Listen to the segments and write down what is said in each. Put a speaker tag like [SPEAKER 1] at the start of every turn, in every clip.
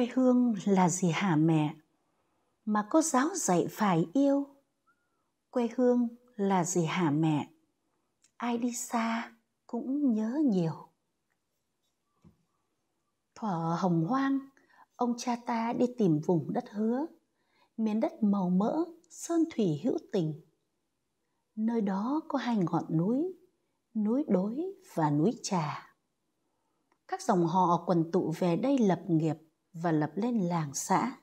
[SPEAKER 1] quê hương là gì hả mẹ mà cô giáo dạy phải yêu quê hương là gì hả mẹ ai đi xa cũng nhớ nhiều thuở hồng hoang ông cha ta đi tìm vùng đất hứa miền đất màu mỡ sơn thủy hữu tình nơi đó có hai ngọn núi núi đối và núi trà các dòng họ quần tụ về đây lập nghiệp và lập lên làng xã.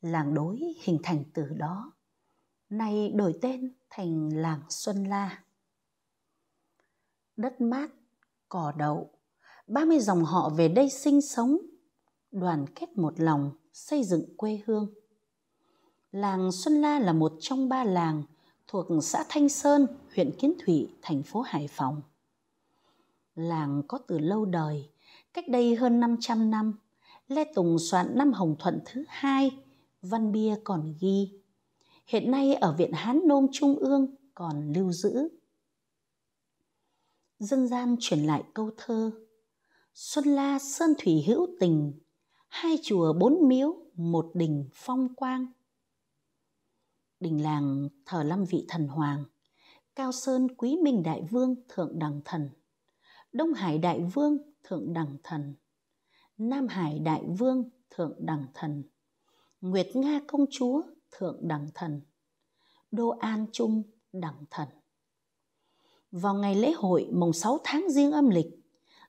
[SPEAKER 1] Làng đối hình thành từ đó, nay đổi tên thành làng Xuân La. Đất mát, cỏ đậu, 30 dòng họ về đây sinh sống, đoàn kết một lòng, xây dựng quê hương. Làng Xuân La là một trong ba làng thuộc xã Thanh Sơn, huyện Kiến Thủy, thành phố Hải Phòng. Làng có từ lâu đời, cách đây hơn 500 năm, Lê Tùng soạn năm Hồng Thuận thứ hai, văn bia còn ghi. Hiện nay ở Viện Hán Nôm Trung ương còn lưu giữ. Dân gian truyền lại câu thơ Xuân La Sơn Thủy hữu tình, hai chùa bốn miếu, một đình phong quang. Đình làng thờ lâm vị thần hoàng, Cao Sơn Quý Minh Đại Vương Thượng Đẳng Thần, Đông Hải Đại Vương Thượng Đẳng Thần, Nam Hải Đại Vương Thượng Đẳng Thần, Nguyệt Nga Công Chúa Thượng Đẳng Thần, Đô An Trung Đẳng Thần. Vào ngày lễ hội mùng 6 tháng riêng âm lịch,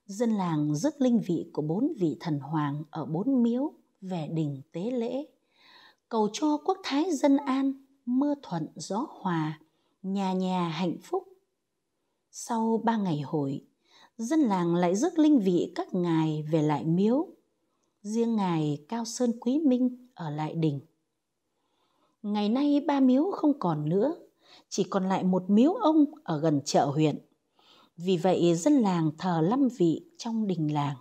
[SPEAKER 1] dân làng rước linh vị của bốn vị thần hoàng ở bốn miếu về đình tế lễ, cầu cho quốc thái dân an, mưa thuận gió hòa, nhà nhà hạnh phúc. Sau ba ngày hội, dân làng lại rước linh vị các ngài về lại miếu riêng ngài cao sơn quý minh ở lại đình ngày nay ba miếu không còn nữa chỉ còn lại một miếu ông ở gần chợ huyện vì vậy dân làng thờ lâm vị trong đình làng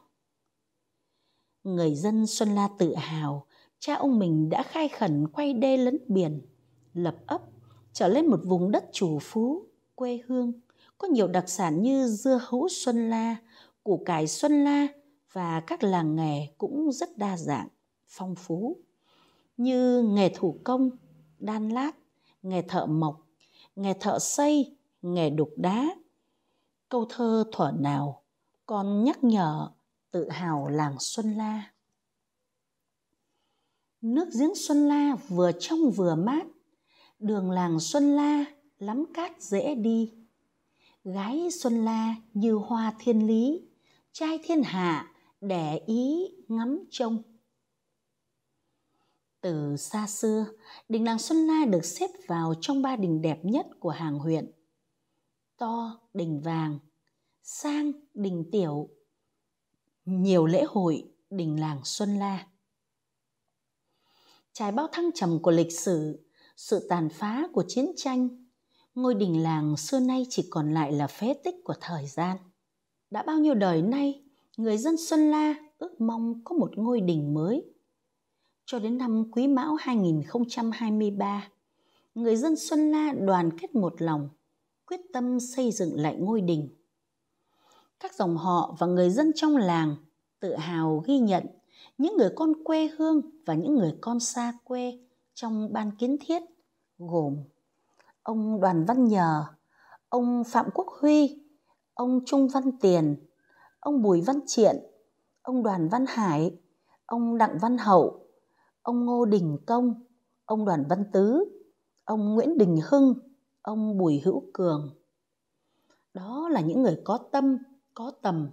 [SPEAKER 1] người dân xuân la tự hào cha ông mình đã khai khẩn quay đê lấn biển lập ấp trở lên một vùng đất chủ phú quê hương có nhiều đặc sản như dưa hấu Xuân La, củ cải Xuân La và các làng nghề cũng rất đa dạng, phong phú như nghề thủ công, đan lát, nghề thợ mộc, nghề thợ xây, nghề đục đá. Câu thơ thuở nào còn nhắc nhở tự hào làng Xuân La. Nước giếng Xuân La vừa trong vừa mát, đường làng Xuân La lắm cát dễ đi gái xuân la như hoa thiên lý trai thiên hạ để ý ngắm trông từ xa xưa đình làng xuân la được xếp vào trong ba đình đẹp nhất của hàng huyện to đình vàng sang đình tiểu nhiều lễ hội đình làng xuân la trải bao thăng trầm của lịch sử sự tàn phá của chiến tranh ngôi đình làng xưa nay chỉ còn lại là phế tích của thời gian. Đã bao nhiêu đời nay, người dân Xuân La ước mong có một ngôi đình mới. Cho đến năm Quý Mão 2023, người dân Xuân La đoàn kết một lòng, quyết tâm xây dựng lại ngôi đình. Các dòng họ và người dân trong làng tự hào ghi nhận những người con quê hương và những người con xa quê trong ban kiến thiết gồm ông Đoàn Văn Nhờ, ông Phạm Quốc Huy, ông Trung Văn Tiền, ông Bùi Văn Triện, ông Đoàn Văn Hải, ông Đặng Văn Hậu, ông Ngô Đình Công, ông Đoàn Văn Tứ, ông Nguyễn Đình Hưng, ông Bùi Hữu Cường. Đó là những người có tâm, có tầm,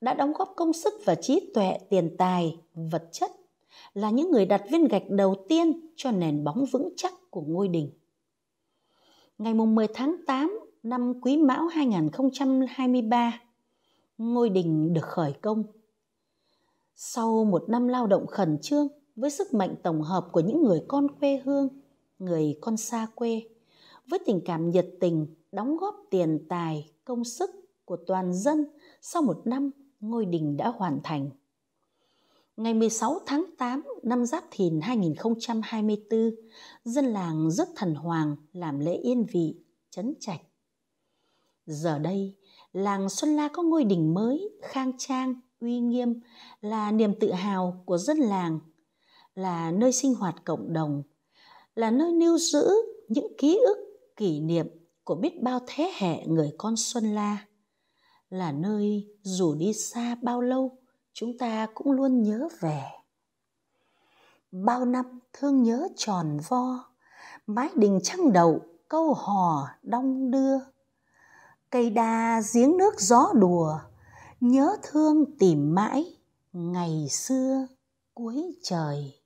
[SPEAKER 1] đã đóng góp công sức và trí tuệ, tiền tài, vật chất, là những người đặt viên gạch đầu tiên cho nền bóng vững chắc của ngôi đình ngày 10 tháng 8 năm Quý Mão 2023, ngôi đình được khởi công. Sau một năm lao động khẩn trương với sức mạnh tổng hợp của những người con quê hương, người con xa quê, với tình cảm nhiệt tình, đóng góp tiền tài, công sức của toàn dân, sau một năm ngôi đình đã hoàn thành ngày 16 tháng 8 năm Giáp Thìn 2024, dân làng rất thần hoàng làm lễ yên vị, chấn trạch. Giờ đây, làng Xuân La có ngôi đỉnh mới, khang trang, uy nghiêm, là niềm tự hào của dân làng, là nơi sinh hoạt cộng đồng, là nơi lưu giữ những ký ức, kỷ niệm của biết bao thế hệ người con Xuân La, là nơi dù đi xa bao lâu, chúng ta cũng luôn nhớ về bao năm thương nhớ tròn vo mái đình trăng đầu câu hò đong đưa cây đa giếng nước gió đùa nhớ thương tìm mãi ngày xưa cuối trời